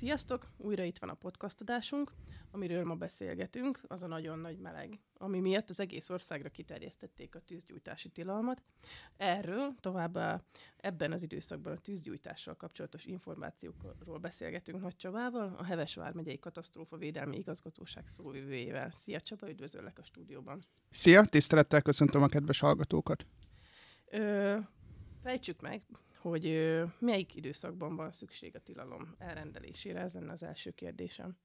Sziasztok! Újra itt van a podcastodásunk, amiről ma beszélgetünk, az a nagyon nagy meleg, ami miatt az egész országra kiterjesztették a tűzgyújtási tilalmat. Erről továbbá ebben az időszakban a tűzgyújtással kapcsolatos információkról beszélgetünk Nagy Csabával, a Hevesvár megyei katasztrófa védelmi igazgatóság szóvivőjével. Szia Csaba, üdvözöllek a stúdióban! Szia, tisztelettel köszöntöm a kedves hallgatókat! Ö, fejtsük meg, hogy ö, melyik időszakban van szükség a tilalom elrendelésére? Ez lenne az első kérdésem.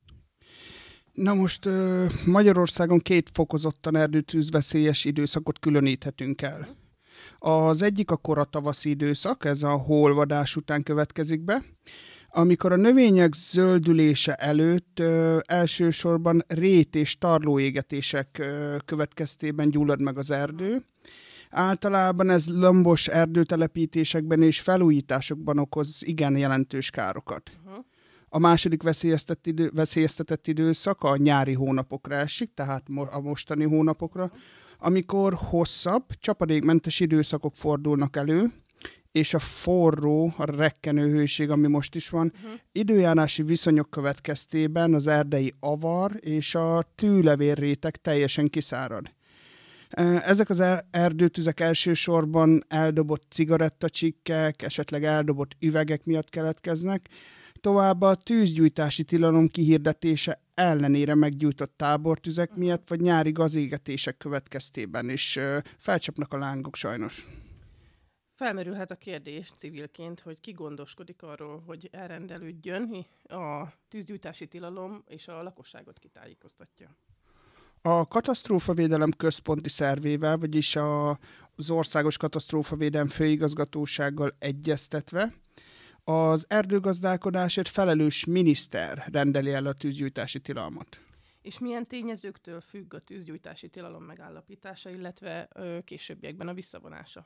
Na most ö, Magyarországon két fokozottan erdőtűzveszélyes időszakot különíthetünk el. Az egyik a koratavaszi időszak, ez a holvadás után következik be, amikor a növények zöldülése előtt ö, elsősorban rét és égetések ö, következtében gyullad meg az erdő, Általában ez lombos erdőtelepítésekben és felújításokban okoz igen jelentős károkat. Uh-huh. A második veszélyeztetett, idő, veszélyeztetett időszak a nyári hónapokra esik, tehát a mostani hónapokra, amikor hosszabb, csapadékmentes időszakok fordulnak elő, és a forró, a rekkenő hőség, ami most is van, uh-huh. időjárási viszonyok következtében az erdei avar és a tűlevérréteg teljesen kiszárad. Ezek az er-, erdőtüzek elsősorban eldobott cigarettacsikkek, esetleg eldobott üvegek miatt keletkeznek, továbbá a tűzgyújtási tilalom kihirdetése ellenére meggyújtott tábortüzek mhm. miatt, vagy nyári gazégetések következtében is felcsapnak a lángok sajnos. Felmerülhet a kérdés civilként, hogy ki gondoskodik arról, hogy elrendelődjön a tűzgyújtási tilalom és a lakosságot kitájékoztatja. A katasztrófavédelem központi szervével, vagyis a, az Országos Katasztrófavédelem Főigazgatósággal egyeztetve, az erdőgazdálkodásért felelős miniszter rendeli el a tűzgyűjtási tilalmat és milyen tényezőktől függ a tűzgyújtási tilalom megállapítása, illetve ö, későbbiekben a visszavonása?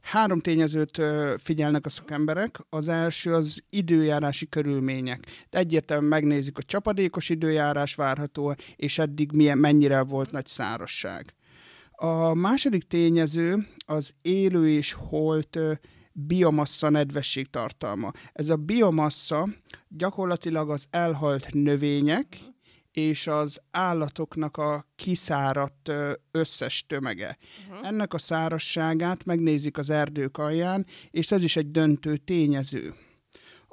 Három tényezőt ö, figyelnek a szakemberek. Az első az időjárási körülmények. Egyértelműen megnézik, a csapadékos időjárás várható, és eddig milyen, mennyire volt nagy szárosság. A második tényező az élő és holt ö, biomassa nedvesség tartalma. Ez a biomassa gyakorlatilag az elhalt növények, mhm és az állatoknak a kiszáradt összes tömege. Uh-huh. Ennek a szárasságát megnézik az erdők alján, és ez is egy döntő tényező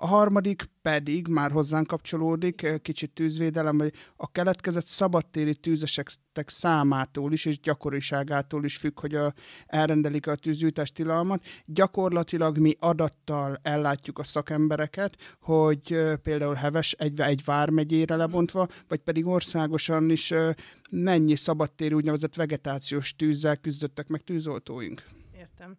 a harmadik pedig már hozzánk kapcsolódik, kicsit tűzvédelem, hogy a keletkezett szabadtéri tűzesek számától is és gyakoriságától is függ, hogy a, elrendelik a tűzgyújtás tilalmat. Gyakorlatilag mi adattal ellátjuk a szakembereket, hogy például Heves egy, egy vármegyére lebontva, vagy pedig országosan is mennyi szabadtéri úgynevezett vegetációs tűzzel küzdöttek meg tűzoltóink. Értem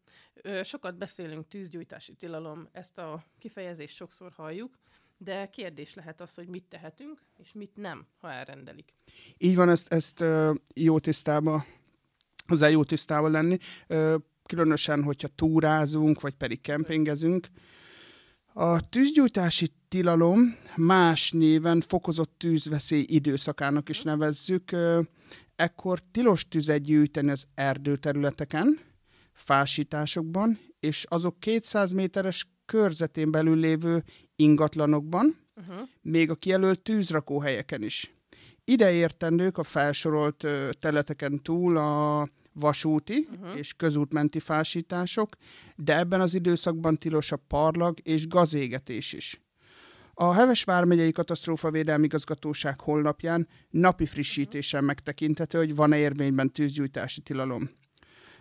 sokat beszélünk tűzgyújtási tilalom, ezt a kifejezést sokszor halljuk, de kérdés lehet az, hogy mit tehetünk, és mit nem, ha elrendelik. Így van, ezt, ezt jó tisztába, hozzá jó tisztában lenni, különösen, hogyha túrázunk, vagy pedig kempingezünk. A tűzgyújtási tilalom más néven fokozott tűzveszély időszakának is mhm. nevezzük. Ekkor tilos tüzet gyűjteni az erdőterületeken, fásításokban, és azok 200 méteres körzetén belül lévő ingatlanokban, uh-huh. még a kijelölt tűzrakóhelyeken is. Ide értendők a felsorolt ö, teleteken túl a vasúti uh-huh. és közútmenti fásítások, de ebben az időszakban tilos a parlag és gazégetés is. A Heves Vármegyei Katasztrófa Védelmi Igazgatóság honlapján napi uh-huh. frissítésen megtekinthető, hogy van-e érvényben tűzgyújtási tilalom.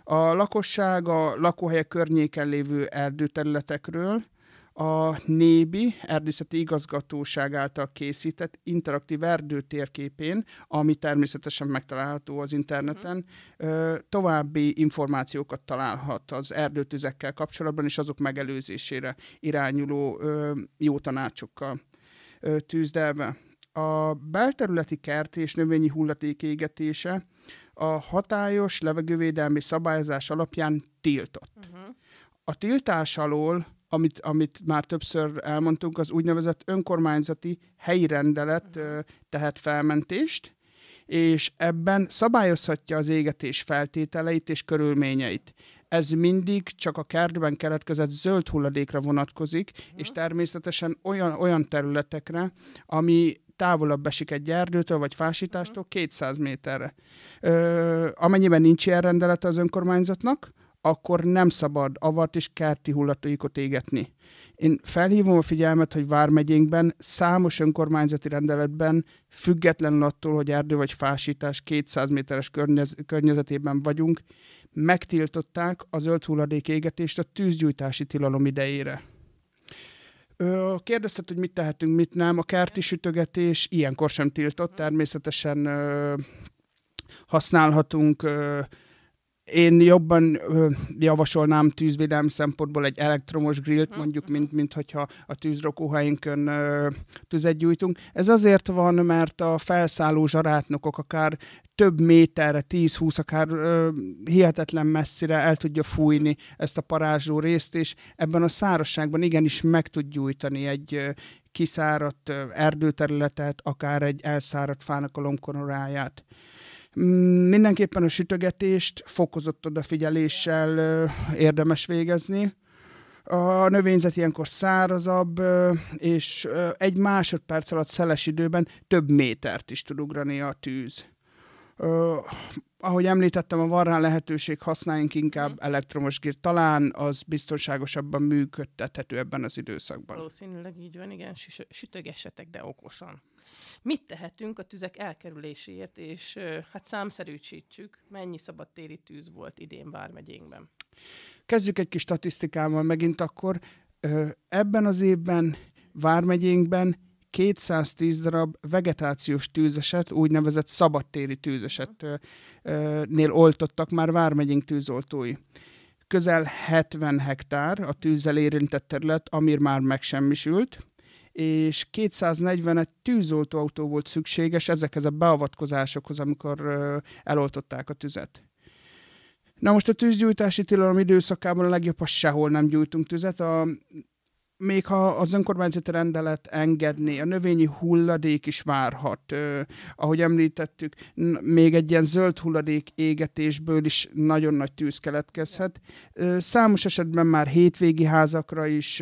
A lakosság a lakóhelyek környéken lévő erdőterületekről a Nébi Erdészeti Igazgatóság által készített interaktív erdőtérképén, ami természetesen megtalálható az interneten, mhm. további információkat találhat az erdőtüzekkel kapcsolatban és azok megelőzésére irányuló jó tanácsokkal tűzdelve. A belterületi kert és növényi hulladék égetése a hatályos levegővédelmi szabályozás alapján tiltott. Uh-huh. A tiltás alól, amit, amit már többször elmondtunk, az úgynevezett önkormányzati helyi rendelet uh-huh. tehet felmentést, és ebben szabályozhatja az égetés feltételeit és körülményeit. Ez mindig csak a kertben keletkezett zöld hulladékra vonatkozik, uh-huh. és természetesen olyan, olyan területekre, ami távolabb esik egy erdőtől vagy fásítástól 200 mhm. méterre. Ö, amennyiben nincs ilyen rendelete az önkormányzatnak, akkor nem szabad avart és kerti hullatóikot égetni. Én felhívom a figyelmet, hogy Vármegyénkben számos önkormányzati rendeletben függetlenül attól, hogy erdő vagy fásítás 200 méteres környez- környezetében vagyunk, megtiltották az zöld hulladék égetést a tűzgyújtási tilalom idejére kérdezted, hogy mit tehetünk, mit nem. A kerti sütögetés ilyenkor sem tiltott, mhm. természetesen ö, használhatunk. Ö, én jobban ö, javasolnám tűzvédelmi szempontból egy elektromos grillt, mhm, mondjuk, mhm. mint, mint hogyha a tűzrokóhainkön ö, tüzet gyújtunk. Ez azért van, mert a felszálló zsarátnokok, akár több méterre, 10-20, akár ö, hihetetlen messzire el tudja fújni ezt a parázsló részt, és ebben a szárasságban igenis meg tud gyújtani egy ö, kiszáradt ö, erdőterületet, akár egy elszáradt fának a lomkonoráját. Mm, mindenképpen a sütögetést fokozott odafigyeléssel ö, érdemes végezni. A növényzet ilyenkor szárazabb, és egy másodperc alatt szeles időben több métert is tud ugrani a tűz. Ö, ahogy említettem, a varrán lehetőség, használjunk inkább mm. elektromos gírt. Talán az biztonságosabban működtethető ebben az időszakban. Valószínűleg így van, igen, sütögessetek, de okosan. Mit tehetünk a tüzek elkerüléséért, és hát számszerűsítsük, mennyi szabadtéri tűz volt idén bármegyénkben? Kezdjük egy kis statisztikával megint akkor. Ebben az évben Vármegyénkben 210 darab vegetációs tűzeset, úgynevezett szabadtéri tűzesetnél oltottak már Vármegyénk tűzoltói. Közel 70 hektár a tűzzel érintett terület, amir már megsemmisült, és 241 tűzoltóautó volt szükséges ezekhez a beavatkozásokhoz, amikor eloltották a tüzet. Na most a tűzgyújtási tilalom időszakában a legjobb, ha sehol nem gyújtunk tüzet. A még ha az önkormányzati rendelet engedné, a növényi hulladék is várhat. ahogy említettük, még egy ilyen zöld hulladék égetésből is nagyon nagy tűz keletkezhet. számos esetben már hétvégi házakra is,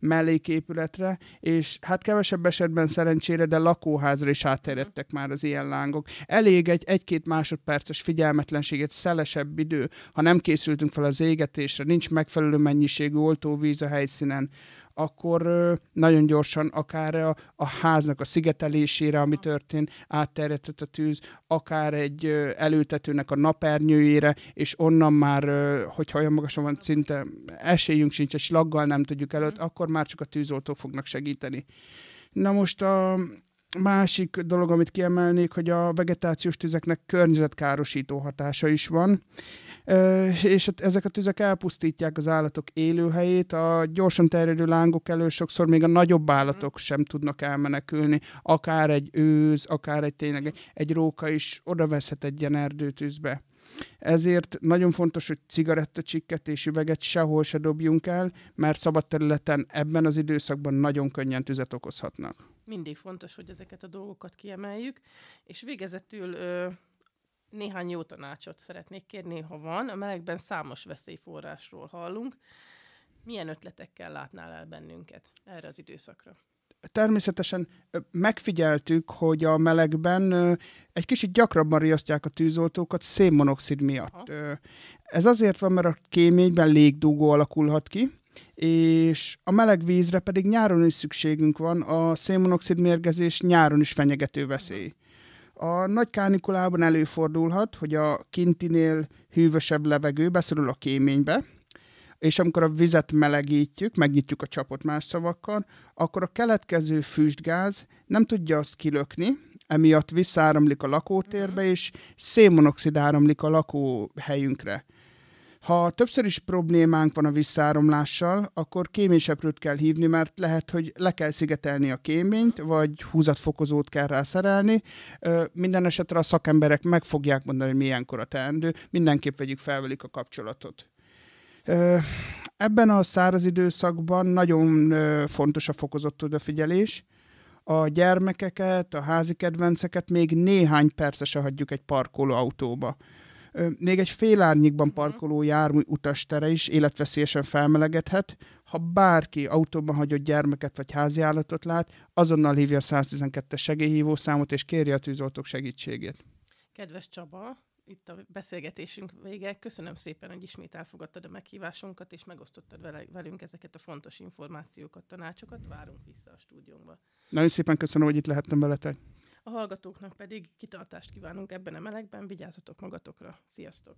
melléképületre, és hát kevesebb esetben szerencsére, de lakóházra is átterjedtek már az ilyen lángok. Elég egy egy-két másodperces figyelmetlenség, egy szelesebb idő, ha nem készültünk fel az égetésre, nincs megfelelő mennyiségű oltóvíz a helyszínen, akkor nagyon gyorsan akár a, a háznak a szigetelésére, ami történt, átterjedhet a tűz, akár egy előtetőnek a napernyőjére, és onnan már, hogyha olyan magasan van, szinte esélyünk sincs, és laggal nem tudjuk mhm. előtt, akkor már csak a tűzoltók fognak segíteni. Na most a, másik dolog, amit kiemelnék, hogy a vegetációs tüzeknek környezetkárosító hatása is van és hát ezek a tüzek elpusztítják az állatok élőhelyét, a gyorsan terjedő lángok elől sokszor még a nagyobb mhm. állatok sem tudnak elmenekülni, akár egy őz, akár egy tényleg egy, egy róka is oda veszhet egy ilyen erdőtűzbe. Ezért nagyon fontos, hogy cigarettacsikket és üveget sehol se dobjunk el, mert szabad területen ebben az időszakban nagyon könnyen tüzet okozhatnak. Mindig fontos, hogy ezeket a dolgokat kiemeljük, és végezetül ö- néhány jó tanácsot szeretnék kérni, ha van. A melegben számos veszélyforrásról hallunk. Milyen ötletekkel látnál el bennünket erre az időszakra? természetesen megfigyeltük, hogy a melegben egy kicsit gyakrabban riasztják a tűzoltókat szénmonoxid miatt. Ez azért van, mert a kéményben légdugó alakulhat ki, és a meleg vízre pedig nyáron is szükségünk van, a szénmonoxid mérgezés nyáron is fenyegető veszély. A nagy kánikulában előfordulhat, hogy a kintinél hűvösebb levegő beszorul a kéménybe, és amikor a vizet melegítjük, megnyitjuk a csapot más szavakkal, akkor a keletkező füstgáz nem tudja azt kilökni, emiatt visszáramlik a lakótérbe, mhm. és szénmonoxid áramlik a lakóhelyünkre. Ha többször is problémánk van a visszáromlással, akkor kéményseprőt kell hívni, mert lehet, hogy le kell szigetelni a kéményt, vagy húzatfokozót kell rászerelni. Minden esetre a szakemberek meg fogják mondani, hogy milyenkor a teendő. Mindenképp vegyük felvelik a kapcsolatot. Ebben a száraz időszakban nagyon fontos a fokozott odafigyelés. A gyermekeket, a házi kedvenceket még néhány perce se hagyjuk egy parkoló autóba még egy fél árnyékban mhm. parkoló jármű utastere is életveszélyesen felmelegedhet. Ha bárki autóban hagyott gyermeket vagy állatot lát, azonnal hívja a 112-es segélyhívószámot és kéri a tűzoltók segítségét. Kedves Csaba, itt a beszélgetésünk vége. Köszönöm szépen, hogy ismét elfogadtad a meghívásunkat, és megosztottad vele, velünk ezeket a fontos információkat, tanácsokat. Várunk vissza a stúdiónkba. Nagyon szépen köszönöm, hogy itt lehettem veletek a hallgatóknak pedig kitartást kívánunk ebben a melegben, vigyázzatok magatokra, sziasztok!